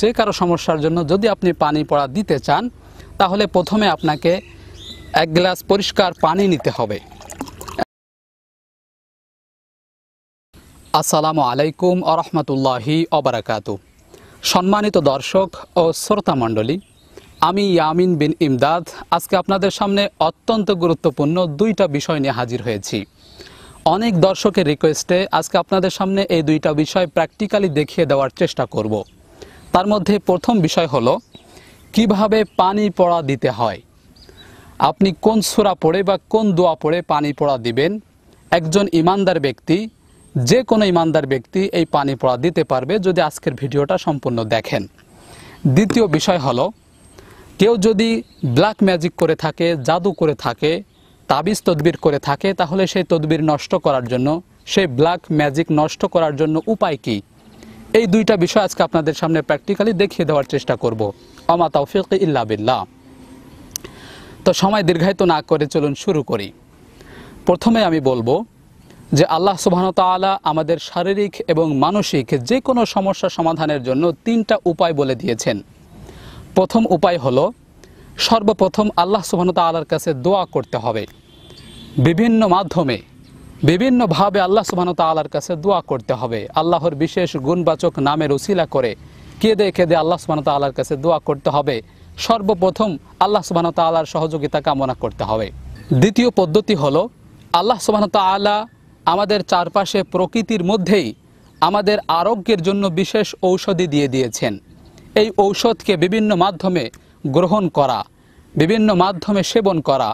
যে কারো সমস্যার জন্য যদি আপনি পানি পড়া দিতে চান তাহলে প্রথমে আপনাকে এক গ্লাস পরিষ্কার পানি নিতে হবে আসসালামু আলাইকুম আরহামতুল্লাহি অবরাকাতু সম্মানিত দর্শক ও শ্রোতামণ্ডলী আমি ইয়ামিন বিন ইমদাদ আজকে আপনাদের সামনে অত্যন্ত গুরুত্বপূর্ণ দুইটা বিষয় নিয়ে হাজির হয়েছি অনেক দর্শকের রিকোয়েস্টে আজকে আপনাদের সামনে এই দুইটা বিষয় প্র্যাকটিক্যালি দেখিয়ে দেওয়ার চেষ্টা করব তার মধ্যে প্রথম বিষয় হলো কিভাবে পানি পড়া দিতে হয় আপনি কোন সুরা পড়ে বা কোন দোয়া পড়ে পানি পড়া দিবেন একজন ইমানদার ব্যক্তি যে কোনো ইমানদার ব্যক্তি এই পানি পড়া দিতে পারবে যদি আজকের ভিডিওটা সম্পূর্ণ দেখেন দ্বিতীয় বিষয় হলো কেউ যদি ব্ল্যাক ম্যাজিক করে থাকে জাদু করে থাকে তাবিজ তদবির করে থাকে তাহলে সেই তদবির নষ্ট করার জন্য সেই ব্ল্যাক ম্যাজিক নষ্ট করার জন্য উপায় কী এই দুইটা বিষয় আজকে আপনাদের সামনে প্র্যাকটিক্যালি দেখিয়ে দেওয়ার চেষ্টা করব অমা তৌফিক ইল্লা বিল্লাহ তো সময় দীর্ঘায়িত না করে চলুন শুরু করি প্রথমে আমি বলবো যে আল্লাহ সুবাহতালা আমাদের শারীরিক এবং মানসিক যে কোনো সমস্যা সমাধানের জন্য তিনটা উপায় বলে দিয়েছেন প্রথম উপায় হলো সর্বপ্রথম আল্লাহ সুবাহতালার কাছে দোয়া করতে হবে বিভিন্ন মাধ্যমে বিভিন্নভাবে আল্লাহ সুবাহ তাল্লার কাছে দোয়া করতে হবে আল্লাহর বিশেষ গুণবাচক নামের উসিলা করে কেঁদে কেঁদে আল্লাহ সুবাহ তাল্লার কাছে দোয়া করতে হবে সর্বপ্রথম আল্লাহ সুবাহ তাল্লার সহযোগিতা কামনা করতে হবে দ্বিতীয় পদ্ধতি হলো আল্লাহ সুবাহ তাল্লাহ আমাদের চারপাশে প্রকৃতির মধ্যেই আমাদের আরোগ্যের জন্য বিশেষ ঔষধি দিয়ে দিয়েছেন এই ঔষধকে বিভিন্ন মাধ্যমে গ্রহণ করা বিভিন্ন মাধ্যমে সেবন করা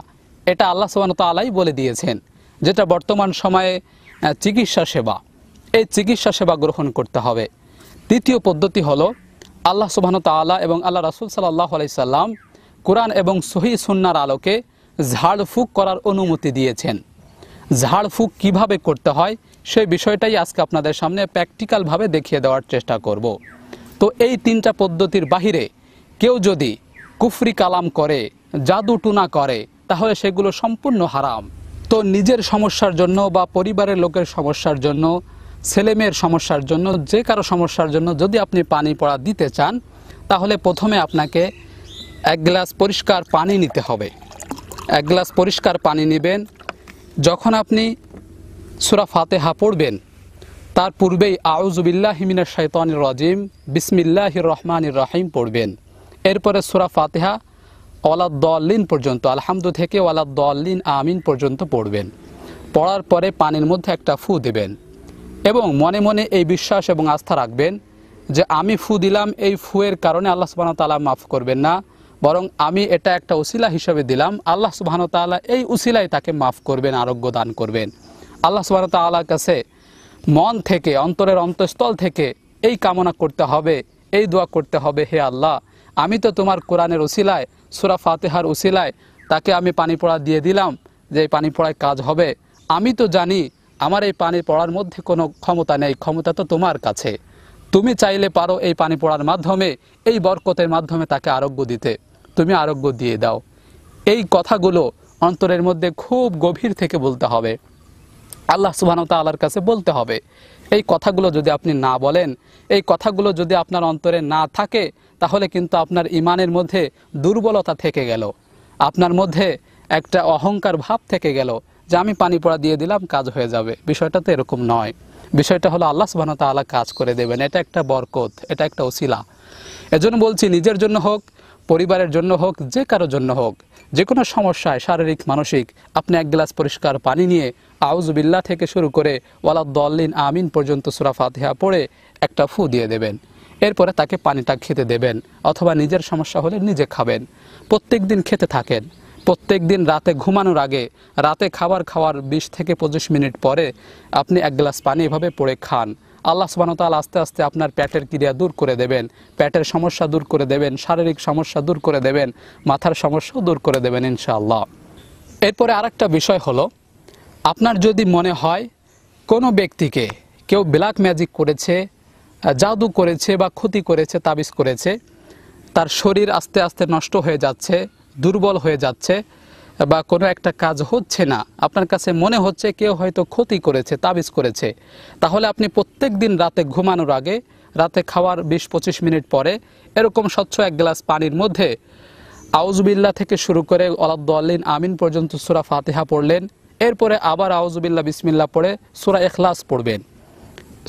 এটা আল্লাহ সুবাহ তালাই বলে দিয়েছেন যেটা বর্তমান সময়ে চিকিৎসা সেবা এই চিকিৎসা সেবা গ্রহণ করতে হবে তৃতীয় পদ্ধতি হলো আল্লাহ সুবাহন তালা এবং আল্লাহ রাসুল সাল্লাহ আলাইসাল্লাম কোরআন এবং সহি সুন্নার আলোকে ঝাড়ফুঁক করার অনুমতি দিয়েছেন ঝাড়ফুঁক কিভাবে করতে হয় সেই বিষয়টাই আজকে আপনাদের সামনে প্র্যাকটিক্যালভাবে দেখিয়ে দেওয়ার চেষ্টা করব তো এই তিনটা পদ্ধতির বাহিরে কেউ যদি কুফরি কালাম করে জাদু টুনা করে তাহলে সেগুলো সম্পূর্ণ হারাম তো নিজের সমস্যার জন্য বা পরিবারের লোকের সমস্যার জন্য ছেলেমেয়ের সমস্যার জন্য যে কারো সমস্যার জন্য যদি আপনি পানি পড়া দিতে চান তাহলে প্রথমে আপনাকে এক গ্লাস পরিষ্কার পানি নিতে হবে এক গ্লাস পরিষ্কার পানি নেবেন যখন আপনি সুরা ফাতেহা পড়বেন তার পূর্বেই আউজুবিল্লাহ হিমিনা শৈতানির রাজিম বিসমিল্লাহ রহমানির রাহিম পড়বেন এরপরে সুরা ফাতেহা ওয়ালাদ্দিন পর্যন্ত আলহামদু থেকে ওয়ালাদ্দিন আমিন পর্যন্ত পড়বেন পড়ার পরে পানির মধ্যে একটা ফু দেবেন এবং মনে মনে এই বিশ্বাস এবং আস্থা রাখবেন যে আমি ফু দিলাম এই ফুয়ের কারণে আল্লাহ সুবাহ তালা মাফ করবেন না বরং আমি এটা একটা উসিলা হিসেবে দিলাম আল্লাহ সুবাহন তালা এই উসিলাই তাকে মাফ করবেন আরোগ্য দান করবেন আল্লাহ সুবাহ তাল্লার কাছে মন থেকে অন্তরের অন্তঃস্থল থেকে এই কামনা করতে হবে এই দোয়া করতে হবে হে আল্লাহ আমি তো তোমার কোরআনের ওসিলায় সুরা ফাতেহার ওসিলায় তাকে আমি পানি পড়া দিয়ে দিলাম যে এই পানি পড়ায় কাজ হবে আমি তো জানি আমার এই পানি পড়ার মধ্যে কোনো ক্ষমতা নেই ক্ষমতা তো তোমার কাছে তুমি চাইলে পারো এই পানি পড়ার মাধ্যমে এই বরকতের মাধ্যমে তাকে আরোগ্য দিতে তুমি আরোগ্য দিয়ে দাও এই কথাগুলো অন্তরের মধ্যে খুব গভীর থেকে বলতে হবে আল্লাহ সুবাহতা আল্লাহর কাছে বলতে হবে এই কথাগুলো যদি আপনি না বলেন এই কথাগুলো যদি আপনার অন্তরে না থাকে তাহলে কিন্তু আপনার ইমানের মধ্যে দুর্বলতা থেকে গেল আপনার মধ্যে একটা অহংকার ভাব থেকে গেল যে আমি পানি পড়া দিয়ে দিলাম কাজ হয়ে যাবে বিষয়টা তো এরকম নয় বিষয়টা হলো আল্লাহ সুবাহ কাজ করে দেবেন এটা একটা বরকত এটা একটা ওসিলা এজন্য বলছি নিজের জন্য হোক পরিবারের জন্য হোক যে কারোর জন্য হোক যে কোনো সমস্যায় শারীরিক মানসিক আপনি এক গ্লাস পরিষ্কার পানি নিয়ে আউজবিল্লা থেকে শুরু করে ওয়ালাদ্দিন আমিন পর্যন্ত সুরা পড়ে একটা ফু দিয়ে দেবেন এরপরে তাকে পানিটা খেতে দেবেন অথবা নিজের সমস্যা হলে নিজে খাবেন প্রত্যেক দিন খেতে থাকেন প্রত্যেক দিন রাতে ঘুমানোর আগে রাতে খাবার খাওয়ার বিশ থেকে পঁচিশ মিনিট পরে আপনি এক গ্লাস পানি এভাবে পড়ে খান আল্লাহ সুবাহতাল আস্তে আস্তে আপনার প্যাটের ক্রিয়া দূর করে দেবেন প্যাটের সমস্যা দূর করে দেবেন শারীরিক সমস্যা দূর করে দেবেন মাথার সমস্যাও দূর করে দেবেন ইনশাআল্লাহ এরপরে আরেকটা বিষয় হলো আপনার যদি মনে হয় কোনো ব্যক্তিকে কেউ ব্ল্যাক ম্যাজিক করেছে জাদু করেছে বা ক্ষতি করেছে তাবিজ করেছে তার শরীর আস্তে আস্তে নষ্ট হয়ে যাচ্ছে দুর্বল হয়ে যাচ্ছে বা কোনো একটা কাজ হচ্ছে না আপনার কাছে মনে হচ্ছে কেউ হয়তো ক্ষতি করেছে তাবিজ করেছে তাহলে আপনি প্রত্যেক দিন রাতে ঘুমানোর আগে রাতে খাওয়ার বিশ পঁচিশ মিনিট পরে এরকম স্বচ্ছ এক গ্লাস পানির মধ্যে আউজবিল্লা থেকে শুরু করে অলাদ্দিন আমিন পর্যন্ত সুরা ফাতেহা পড়লেন এরপরে আবার আউজবিল্লা বিসমিল্লা পড়ে সুরা এখলাস পড়বেন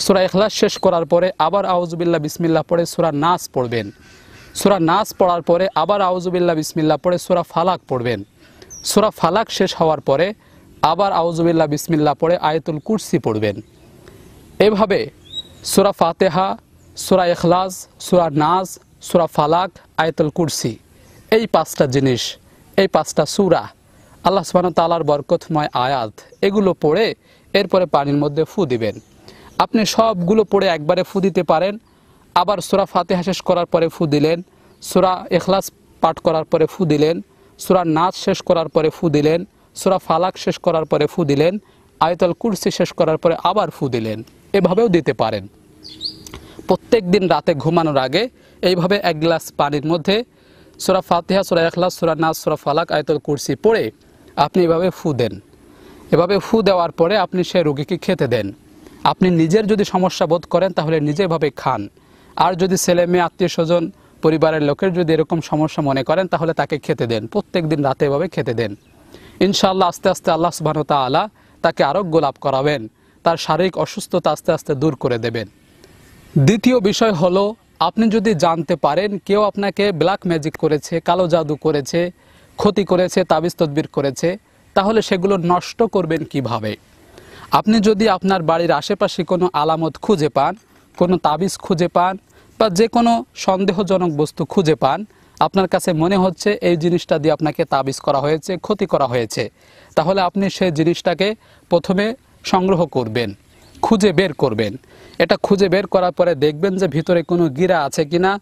সুরা এখলাস শেষ করার পরে আবার আউজুবিল্লা বিসমিল্লা পড়ে সুরা নাস পড়বেন সুরা নাস পড়ার পরে আবার আউজুবিল্লা বিসমিল্লা পড়ে সুরা ফালাক পড়বেন সুরা ফালাক শেষ হওয়ার পরে আবার আউজুবিল্লা বিসমিল্লা পড়ে আয়তুল কুরসি পড়বেন এভাবে সুরা ফাতেহা সুরা এখলাস সুরা নাজ সুরা ফালাক আয়তুল কুরসি এই পাঁচটা জিনিস এই পাঁচটা সুরা আল্লাহ সুবাহ তালার বরকতময় আয়াত এগুলো পড়ে এরপরে পানির মধ্যে ফু দিবেন আপনি সবগুলো পড়ে একবারে ফু দিতে পারেন আবার সুরা ফাতেহা শেষ করার পরে ফু দিলেন সুরা এখলাস পাঠ করার পরে ফু দিলেন সুরা নাচ শেষ করার পরে ফু দিলেন সুরা ফালাক শেষ করার পরে ফু দিলেন আয়তল কুর্সি শেষ করার পরে আবার ফু দিলেন এভাবেও দিতে পারেন প্রত্যেক দিন রাতে ঘুমানোর আগে এইভাবে এক গ্লাস পানির মধ্যে সুরা ফাতেহা সুরা এখলাস সুরা নাচ সুরা ফালাক আয়তল কুর্সি পড়ে আপনি এভাবে ফু দেন এভাবে ফু দেওয়ার পরে আপনি সে রুগীকে খেতে দেন আপনি নিজের যদি সমস্যা বোধ করেন তাহলে নিজেভাবে খান আর যদি ছেলে মেয়ে আত্মীয় স্বজন পরিবারের লোকের যদি এরকম সমস্যা মনে করেন তাহলে তাকে খেতে দেন প্রত্যেক দিন রাতে এভাবে খেতে দেন ইনশাআল্লাহ আস্তে আস্তে আল্লাহ সুবাহ তালা তাকে আরোগ্য লাভ করাবেন তার শারীরিক অসুস্থতা আস্তে আস্তে দূর করে দেবেন দ্বিতীয় বিষয় হলো আপনি যদি জানতে পারেন কেউ আপনাকে ব্ল্যাক ম্যাজিক করেছে কালো জাদু করেছে ক্ষতি করেছে তাবিজ তদবির করেছে তাহলে সেগুলো নষ্ট করবেন কিভাবে। আপনি যদি আপনার বাড়ির আশেপাশে কোনো আলামত খুঁজে পান কোনো তাবিজ খুঁজে পান বা যে কোনো সন্দেহজনক বস্তু খুঁজে পান আপনার কাছে মনে হচ্ছে এই জিনিসটা দিয়ে আপনাকে তাবিজ করা হয়েছে ক্ষতি করা হয়েছে তাহলে আপনি সেই জিনিসটাকে প্রথমে সংগ্রহ করবেন খুঁজে বের করবেন এটা খুঁজে বের করার পরে দেখবেন যে ভিতরে কোনো গিরা আছে কি না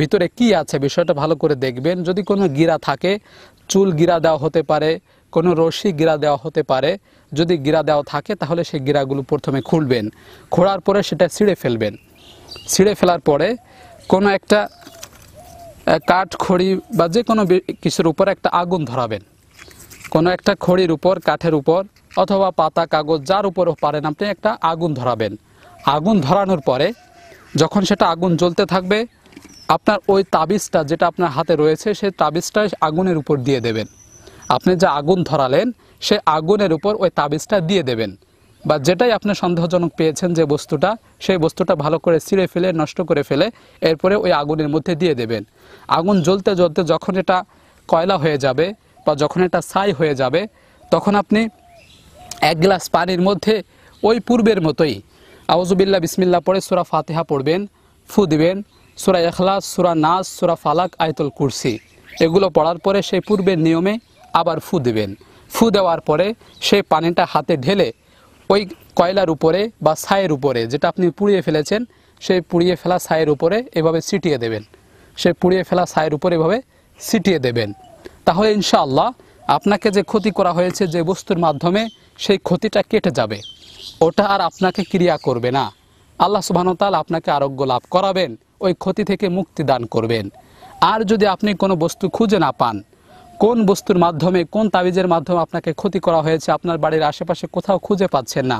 ভিতরে কি আছে বিষয়টা ভালো করে দেখবেন যদি কোনো গিরা থাকে চুল গিরা দেওয়া হতে পারে কোনো রশি গিরা দেওয়া হতে পারে যদি গিরা দেওয়া থাকে তাহলে সেই গিরাগুলো প্রথমে খুলবেন খোঁড়ার পরে সেটা ছিঁড়ে ফেলবেন ছিঁড়ে ফেলার পরে কোনো একটা কাঠ খড়ি বা যে কোনো কিছুর উপর একটা আগুন ধরাবেন কোনো একটা খড়ির উপর কাঠের উপর অথবা পাতা কাগজ যার উপর পারেন আপনি একটা আগুন ধরাবেন আগুন ধরানোর পরে যখন সেটা আগুন জ্বলতে থাকবে আপনার ওই তাবিজটা যেটা আপনার হাতে রয়েছে সেই তাবিজটা আগুনের উপর দিয়ে দেবেন আপনি যে আগুন ধরালেন সে আগুনের উপর ওই তাবিজটা দিয়ে দেবেন বা যেটাই আপনি সন্দেহজনক পেয়েছেন যে বস্তুটা সেই বস্তুটা ভালো করে ছিঁড়ে ফেলে নষ্ট করে ফেলে এরপরে ওই আগুনের মধ্যে দিয়ে দেবেন আগুন জ্বলতে জ্বলতে যখন এটা কয়লা হয়ে যাবে বা যখন এটা ছাই হয়ে যাবে তখন আপনি এক গ্লাস পানির মধ্যে ওই পূর্বের মতোই আউজুবিল্লা বিসমিল্লা পড়ে সুরা ফাতেহা পড়বেন ফু দিবেন সুরা এখলাস সুরা নাজ সুরা ফালাক আয়তুল কুরসি এগুলো পড়ার পরে সেই পূর্বের নিয়মে আবার ফু দেবেন ফু দেওয়ার পরে সেই পানিটা হাতে ঢেলে ওই কয়লার উপরে বা ছায়ের উপরে যেটা আপনি পুড়িয়ে ফেলেছেন সেই পুড়িয়ে ফেলা ছায়ের উপরে এভাবে ছিটিয়ে দেবেন সে পুড়িয়ে ফেলা ছায়ের উপরে এভাবে ছিটিয়ে দেবেন তাহলে ইনশাআল্লাহ আপনাকে যে ক্ষতি করা হয়েছে যে বস্তুর মাধ্যমে সেই ক্ষতিটা কেটে যাবে ওটা আর আপনাকে ক্রিয়া করবে না আল্লাহ সুবাহতাল আপনাকে আরোগ্য লাভ করাবেন ওই ক্ষতি থেকে মুক্তি দান করবেন আর যদি আপনি কোনো বস্তু খুঁজে না পান কোন বস্তুর মাধ্যমে কোন তাবিজের মাধ্যমে আপনাকে ক্ষতি করা হয়েছে আপনার বাড়ির আশেপাশে কোথাও খুঁজে পাচ্ছেন না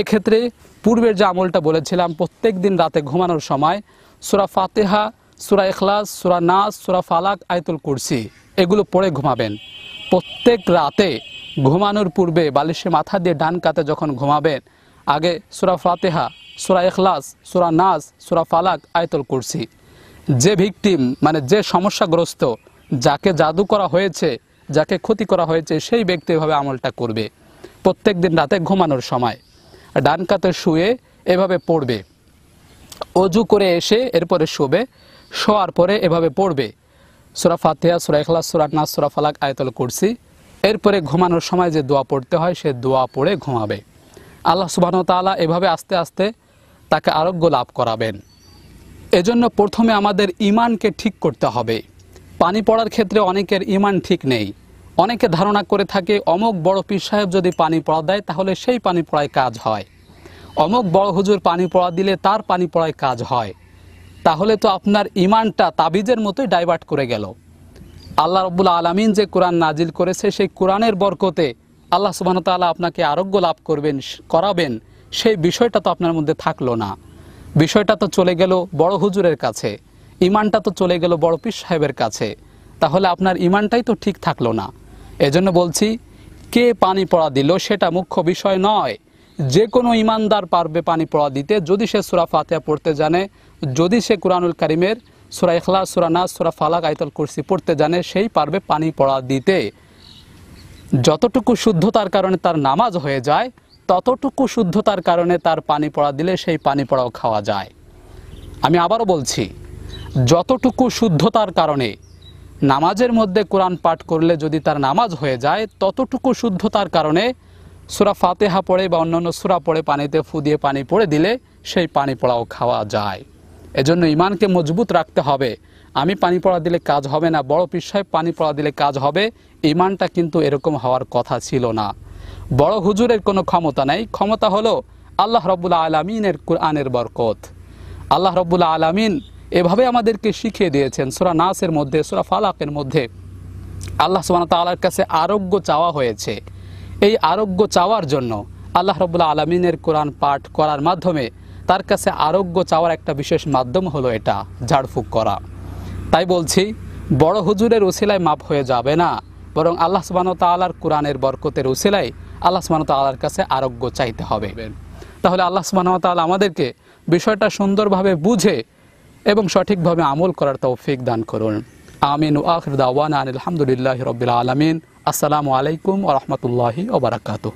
এক্ষেত্রে পূর্বের যে আমলটা বলেছিলাম প্রত্যেক দিন রাতে ঘুমানোর সময় সুরা ফাতেহা সুরা এখলাস সুরা নাস সুরা ফালাক আয়তুল কুরসি এগুলো পড়ে ঘুমাবেন প্রত্যেক রাতে ঘুমানোর পূর্বে বালিশে মাথা দিয়ে ডান কাতে যখন ঘুমাবেন আগে সুরা ফাতেহা সুরা এখলাস সুরা নাস সুরা ফালাক আয়তুল কুরসি যে ভিকটিম মানে যে সমস্যাগ্রস্ত যাকে জাদু করা হয়েছে যাকে ক্ষতি করা হয়েছে সেই ব্যক্তি এভাবে আমলটা করবে প্রত্যেক দিন রাতে ঘুমানোর সময় ডান কাতে শুয়ে এভাবে পড়বে অজু করে এসে এরপরে শোবে শোয়ার পরে এভাবে পড়বে সুরা ফাতেহা সুরা এখলা সুরা নাস সুরা ফালাক আয়তল করছি এরপরে ঘুমানোর সময় যে দোয়া পড়তে হয় সে দোয়া পড়ে ঘুমাবে আল্লাহ সুবাহতালা এভাবে আস্তে আস্তে তাকে আরোগ্য লাভ করাবেন এজন্য প্রথমে আমাদের ইমানকে ঠিক করতে হবে পানি পড়ার ক্ষেত্রে অনেকের ইমান ঠিক নেই অনেকে ধারণা করে থাকে অমুক বড় পীর সাহেব যদি পানি পড়া দেয় তাহলে সেই পানি পড়ায় কাজ হয় অমুক বড় হুজুর পানি পড়া দিলে তার পানি পড়ায় কাজ হয় তাহলে তো আপনার ইমানটা তাবিজের মতোই ডাইভার্ট করে গেল আল্লাহ রব্বুল আলমিন যে কোরআন নাজিল করেছে সেই কোরআনের বরকতে আল্লাহ সুবাহতাল্লাহ আপনাকে আরোগ্য লাভ করবেন করাবেন সেই বিষয়টা তো আপনার মধ্যে থাকলো না বিষয়টা তো চলে গেল বড় হুজুরের কাছে ইমানটা তো চলে গেল বড় পীর সাহেবের কাছে তাহলে আপনার ইমানটাই তো ঠিক থাকলো না এজন্য বলছি কে পানি পড়া দিল সেটা মুখ্য বিষয় নয় যে কোনো ইমানদার পারবে পানি পড়া দিতে যদি সে সুরা ফাতেহা পড়তে জানে যদি সে কোরআনুল করিমের সুরা ইখলা সুরা নাজ সুরা ফালাক আয়তল কুরসি পড়তে জানে সেই পারবে পানি পড়া দিতে যতটুকু শুদ্ধতার কারণে তার নামাজ হয়ে যায় ততটুকু শুদ্ধতার কারণে তার পানি পড়া দিলে সেই পানি পড়াও খাওয়া যায় আমি আবারও বলছি যতটুকু শুদ্ধতার কারণে নামাজের মধ্যে কোরআন পাঠ করলে যদি তার নামাজ হয়ে যায় ততটুকু শুদ্ধতার কারণে সুরা ফাতেহা পড়ে বা অন্যান্য সুরা পড়ে পানিতে ফুদিয়ে পানি পড়ে দিলে সেই পানি পড়াও খাওয়া যায় এজন্য ইমানকে মজবুত রাখতে হবে আমি পানি পড়া দিলে কাজ হবে না বড় পিসায় পানি পড়া দিলে কাজ হবে ইমানটা কিন্তু এরকম হওয়ার কথা ছিল না বড় হুজুরের কোনো ক্ষমতা নাই ক্ষমতা হলো আল্লাহ রবুল্লা আলমিনের কোরআনের বরকত আল্লাহ রবুল্লা আলমিন এভাবে আমাদেরকে শিখিয়ে দিয়েছেন সোরা নাসের মধ্যে সোরা ফালাকের মধ্যে আল্লাহ সুবান তাল্লার কাছে আরোগ্য চাওয়া হয়েছে এই আরোগ্য চাওয়ার জন্য আল্লাহ রবুল্লা আলমিনের কোরআন পাঠ করার মাধ্যমে তার কাছে আরোগ্য চাওয়ার একটা বিশেষ মাধ্যম হলো এটা ঝাড়ফুঁক করা তাই বলছি বড় হুজুরের উসিলায় মাপ হয়ে যাবে না বরং আল্লাহ সুবান তাল্লার কোরআনের বরকতের উসিলায় আল্লাহ সুবান তাল্লার কাছে আরোগ্য চাইতে হবে তাহলে আল্লাহ সুবাহ তাল আমাদেরকে বিষয়টা সুন্দরভাবে বুঝে এবং সঠিকভাবে আমল করার তৌফিক দান করুন আমিন ও আখরদাওয়ান আলহামদুলিল্লাহ রবিল আলমিন আসসালামু আলাইকুম ও রহমতুল্লাহি ওবরাকাতু